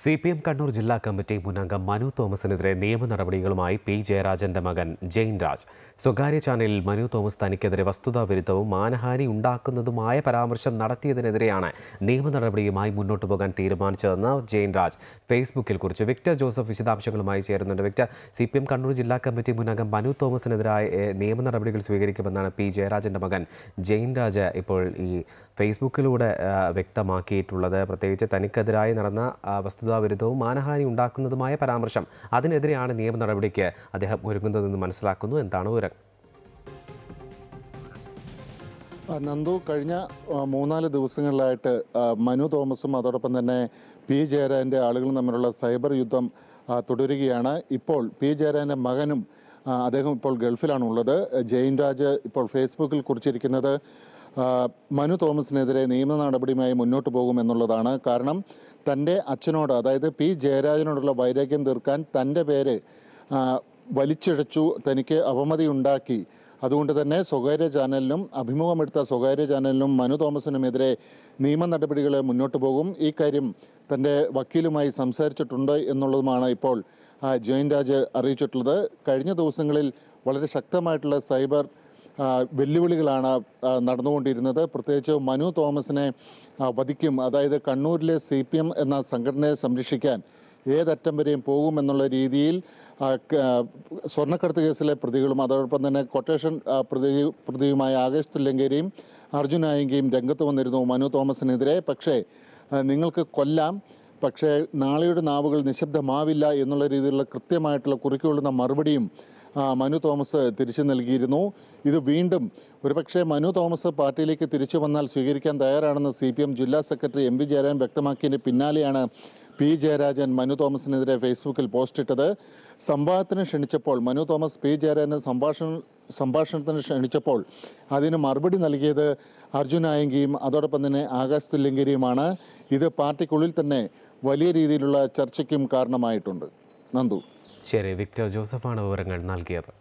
C P M Kannur ജില്ലാ committee മുൻ മനു തോമസിനെതിരെ നിയമ നടപടികളുമായി പി ജയരാജന്റെ മകൻ ജെയിൻ രാജ് സ്വകാര്യ ചാനലിൽ മനു തോമസ് തനിക്കെതിരെ വസ്തുതാവിരുദ്ധവും മാനഹാനി ഉണ്ടാക്കുന്നതുമായ പരാമർശം നടത്തിയതിനെതിരെയാണ് നിയമ നടപടിയുമായി മുന്നോട്ടു പോകാൻ തീരുമാനിച്ചതെന്ന് ജെയിൻ രാജ് ഫേസ്ബുക്കിൽ കുറിച്ച് വിക്ടർ ജോസഫ് വിശദാംശങ്ങളുമായി ചേരുന്നുണ്ട് Victor C P M Kannur ജില്ലാ കമ്മിറ്റി മുൻ മനു തോമസിനെതിരായ നിയമ നടപടികൾ സ്വീകരിക്കുമെന്നാണ് പി ജയരാജന്റെ മകൻ ജെയിൻ രാജ് ഇപ്പോൾ ഈ ഫേസ്ബുക്കിലൂടെ വ്യക്തമാക്കിയിട്ടുള്ളത് പ്രത്യേകിച്ച് തനിക്കെതിരായി നടന്ന വസ്തു വസ്തുതാവിരുദ്ധവും മാനഹാനി ഉണ്ടാക്കുന്നതുമായ പരാമർശം അതിനെതിരെയാണ് നിയമ നടപടിക്ക് അദ്ദേഹം ഒരുങ്ങുന്നതെന്ന് മനസ്സിലാക്കുന്നു എന്താണ് വിവരം നന്ദു കഴിഞ്ഞ മൂന്നാല് ദിവസങ്ങളിലായിട്ട് മനു തോമസും അതോടൊപ്പം തന്നെ പി ജയരാജൻ്റെ ആളുകളും തമ്മിലുള്ള സൈബർ യുദ്ധം തുടരുകയാണ് ഇപ്പോൾ പി ജയരാജൻ്റെ മകനും അദ്ദേഹം ഇപ്പോൾ ഗൾഫിലാണുള്ളത് ജയിൻ രാജ് ഇപ്പോൾ ഫേസ്ബുക്കിൽ കുറിച്ചിരിക്കുന്നത് മനു തോമസിനെതിരെ നിയമ നടപടിയുമായി മുന്നോട്ട് പോകുമെന്നുള്ളതാണ് കാരണം തൻ്റെ അച്ഛനോട് അതായത് പി ജയരാജനോടുള്ള വൈരാഗ്യം തീർക്കാൻ തൻ്റെ പേര് വലിച്ചിഴച്ചു തനിക്ക് അപമതിയുണ്ടാക്കി അതുകൊണ്ട് തന്നെ സ്വകാര്യ ചാനലിനും അഭിമുഖമെടുത്ത സ്വകാര്യ ചാനലിനും മനു തോമസിനുമെതിരെ നിയമ നടപടികൾ മുന്നോട്ട് പോകും ഈ കാര്യം തൻ്റെ വക്കീലുമായി സംസാരിച്ചിട്ടുണ്ട് എന്നുള്ളതുമാണ് ഇപ്പോൾ ജോയിൻ രാജ് അറിയിച്ചിട്ടുള്ളത് കഴിഞ്ഞ ദിവസങ്ങളിൽ വളരെ ശക്തമായിട്ടുള്ള സൈബർ വെല്ലുവിളികളാണ് നടന്നുകൊണ്ടിരുന്നത് പ്രത്യേകിച്ച് മനു തോമസിനെ വധിക്കും അതായത് കണ്ണൂരിലെ സി പി എം എന്ന സംഘടനയെ സംരക്ഷിക്കാൻ ഏതറ്റം വരെയും പോകുമെന്നുള്ള രീതിയിൽ സ്വർണ്ണക്കടത്ത് കേസിലെ പ്രതികളും അതോടൊപ്പം തന്നെ കൊട്ടേഷൻ പ്രതി പ്രതിയുമായ ആകേഷ് തുല്ലങ്കേരിയും അർജുൻ ആയങ്കയും രംഗത്ത് വന്നിരുന്നു മനു തോമസിനെതിരെ പക്ഷേ നിങ്ങൾക്ക് കൊല്ലാം പക്ഷേ നാളെയുടെ നാവുകൾ നിശബ്ദമാവില്ല എന്നുള്ള രീതിയിലുള്ള കൃത്യമായിട്ടുള്ള കുറിക്കൊള്ളുന്ന മറുപടിയും മനു തോമസ് തിരിച്ചു നൽകിയിരുന്നു ഇത് വീണ്ടും ഒരുപക്ഷെ മനു തോമസ് പാർട്ടിയിലേക്ക് തിരിച്ചു വന്നാൽ സ്വീകരിക്കാൻ തയ്യാറാണെന്ന് സി പി എം ജില്ലാ സെക്രട്ടറി എം വി ജയരാജൻ വ്യക്തമാക്കിയതിന് പിന്നാലെയാണ് പി ജയരാജൻ മനു തോമസിനെതിരെ ഫേസ്ബുക്കിൽ പോസ്റ്റിട്ടത് സംവാദത്തിന് ക്ഷണിച്ചപ്പോൾ മനു തോമസ് പി ജയരാജന് സംഭാഷണ സംഭാഷണത്തിന് ക്ഷണിച്ചപ്പോൾ അതിന് മറുപടി നൽകിയത് അർജുൻ ആയങ്കിയും അതോടൊപ്പം തന്നെ ആകാശ് തുല്യങ്കരിയുമാണ് ഇത് പാർട്ടിക്കുള്ളിൽ തന്നെ വലിയ രീതിയിലുള്ള ചർച്ചയ്ക്കും കാരണമായിട്ടുണ്ട് നന്ദു ശരി വിക്ടർ ജോസഫാണ് വിവരങ്ങൾ നൽകിയത്